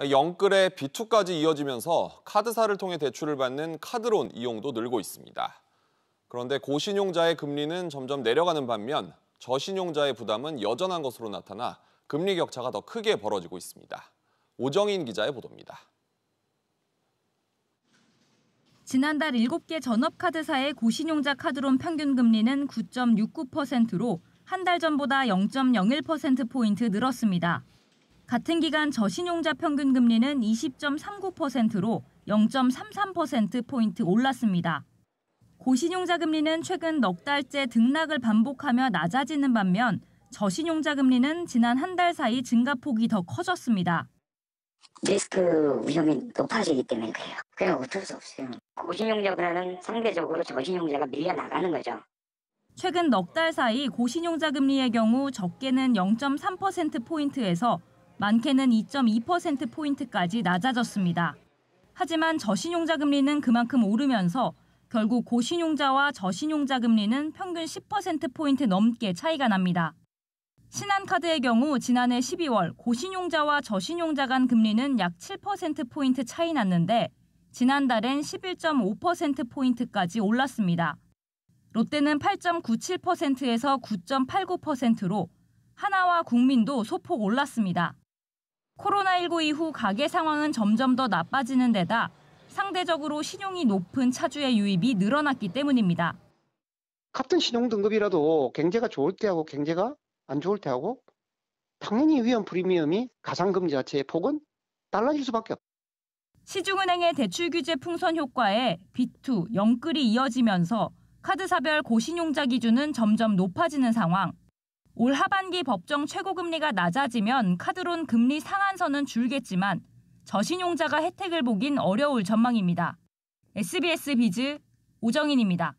영끌의 비투까지 이어지면서 카드사를 통해 대출을 받는 카드론 이용도 늘고 있습니다. 그런데 고신용자의 금리는 점점 내려가는 반면 저신용자의 부담은 여전한 것으로 나타나 금리 격차가 더 크게 벌어지고 있습니다. 오정인 기자의 보도입니다. 지난달 7개 전업카드사의 고신용자 카드론 평균 금리는 9.69%로 한 달 전보다 0.01%포인트 늘었습니다. 같은 기간 저신용자 평균 금리는 20.39%로 0.33%포인트 올랐습니다. 고신용자 금리는 최근 넉 달째 등락을 반복하며 낮아지는 반면 저신용자 금리는 지난 한 달 사이 증가폭이 더 커졌습니다. 리스크 위험이 높아지기 때문에 그래요. 그냥 어쩔 수 없어요. 고신용자보다는 상대적으로 저신용자가 밀려나가는 거죠. 최근 넉 달 사이 고신용자 금리의 경우 적게는 0.3%포인트에서 많게는 2.2%포인트까지 낮아졌습니다. 하지만 저신용자 금리는 그만큼 오르면서 결국 고신용자와 저신용자 금리는 평균 10%포인트 넘게 차이가 납니다. 신한카드의 경우 지난해 12월 고신용자와 저신용자 간 금리는 약 7%포인트 차이 났는데 지난달엔 11.5%포인트까지 올랐습니다. 롯데는 8.97%에서 9.89%로 하나와 국민도 소폭 올랐습니다. 코로나19 이후 가계 상황은 점점 더 나빠지는 데다 상대적으로 신용이 높은 차주의 유입이 늘어났기 때문입니다. 같은 신용 등급이라도 경제가 좋을 때하고 경제가 안 좋을 때하고 당연히 위험 프리미엄이 가상금 자체의 폭은 달라질 수밖에 없다. 시중은행의 대출 규제 풍선 효과에 B2, 영끌이 이어지면서 카드사별 고신용자 기준은 점점 높아지는 상황. 올 하반기 법정 최고금리가 낮아지면 카드론 금리 상한선은 줄겠지만 저신용자가 혜택을 보긴 어려울 전망입니다. SBS 비즈 오정인입니다.